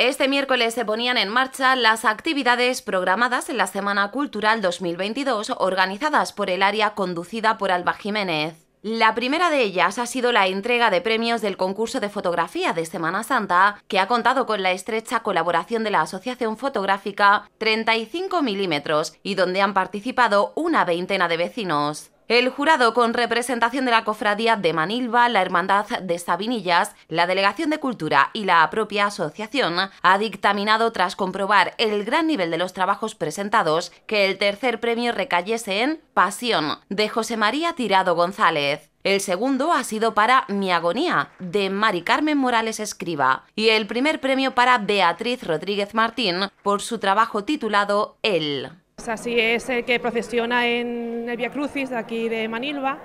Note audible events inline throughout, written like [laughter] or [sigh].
Este miércoles se ponían en marcha las actividades programadas en la Semana Cultural 2022 organizadas por el área conducida por Alba Jiménez. La primera de ellas ha sido la entrega de premios del concurso de fotografía de Semana Santa, que ha contado con la estrecha colaboración de la Asociación Fotográfica 35 milímetros y donde han participado una veintena de vecinos. El jurado, con representación de la Cofradía de Manilva, la Hermandad de Sabinillas, la Delegación de Cultura y la propia asociación, ha dictaminado, tras comprobar el gran nivel de los trabajos presentados, que el tercer premio recayese en Pasión, de José María Tirado González. El segundo ha sido para Mi Agonía, de Mari Carmen Morales Escriba, y el primer premio para Beatriz Rodríguez Martín por su trabajo titulado El. Así es el que procesiona en el Via Crucis de aquí de Manilva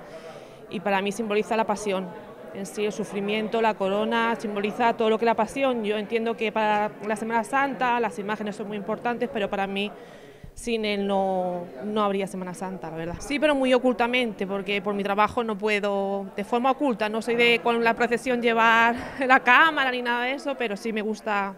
y para mí simboliza la pasión. En sí, el sufrimiento, la corona, simboliza todo lo que es la pasión. Yo entiendo que para la Semana Santa las imágenes son muy importantes, pero para mí sin él no, no habría Semana Santa, la verdad. Sí, pero muy ocultamente, porque por mi trabajo no puedo, de forma oculta, no soy de con la procesión llevar [laughs] la cámara ni nada de eso, pero sí me gusta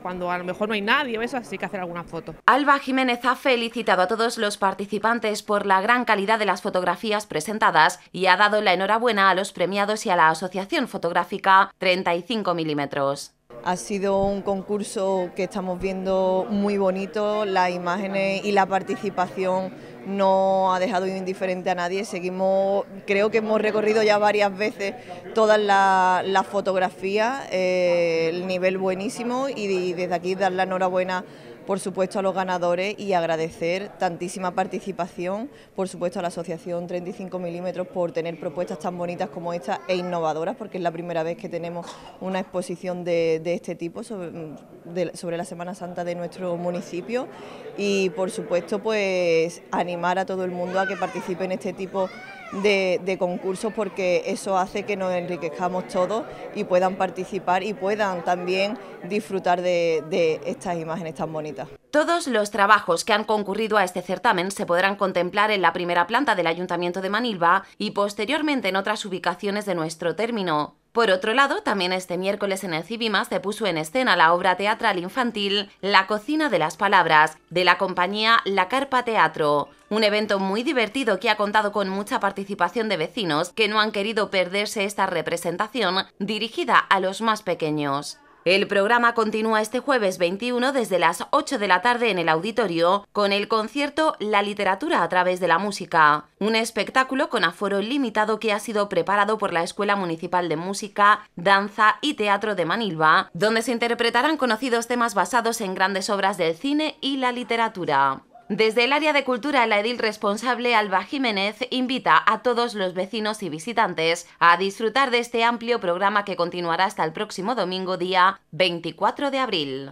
cuando a lo mejor no hay nadie así que hacer alguna foto. Alba Jiménez ha felicitado a todos los participantes por la gran calidad de las fotografías presentadas y ha dado la enhorabuena a los premiados y a la Asociación Fotográfica 35 milímetros. Ha sido un concurso que estamos viendo muy bonito, las imágenes y la participación no ha dejado indiferente a nadie. Seguimos, creo que hemos recorrido ya varias veces todas las la fotografías, eh, el nivel buenísimo y, y desde aquí dar la enhorabuena por supuesto a los ganadores y agradecer tantísima participación, por supuesto a la Asociación 35 milímetros por tener propuestas tan bonitas como esta e innovadoras, porque es la primera vez que tenemos una exposición de, este tipo sobre, mm, sobre la Semana Santa de nuestro municipio y por supuesto pues animar a todo el mundo a que participe en este tipo de de, concursos porque eso hace que nos enriquezcamos todos y puedan participar y puedan también disfrutar de, de estas imágenes tan bonitas. Todos los trabajos que han concurrido a este certamen se podrán contemplar en la primera planta del Ayuntamiento de Manilva y posteriormente en otras ubicaciones de nuestro término. Por otro lado, también este miércoles en el Cibimas se puso en escena la obra teatral infantil La cocina de las palabras, de la compañía La Carpa Teatro. Un evento muy divertido que ha contado con mucha participación de vecinos que no han querido perderse esta representación dirigida a los más pequeños. El programa continúa este jueves 21 desde las 8 de la tarde en el auditorio con el concierto La literatura a través de la música, un espectáculo con aforo limitado que ha sido preparado por la Escuela Municipal de Música, Danza y Teatro de Manilva, donde se interpretarán conocidos temas basados en grandes obras del cine y la literatura. Desde el área de cultura, la edil responsable Alba Jiménez invita a todos los vecinos y visitantes a disfrutar de este amplio programa que continuará hasta el próximo domingo día 24 de abril.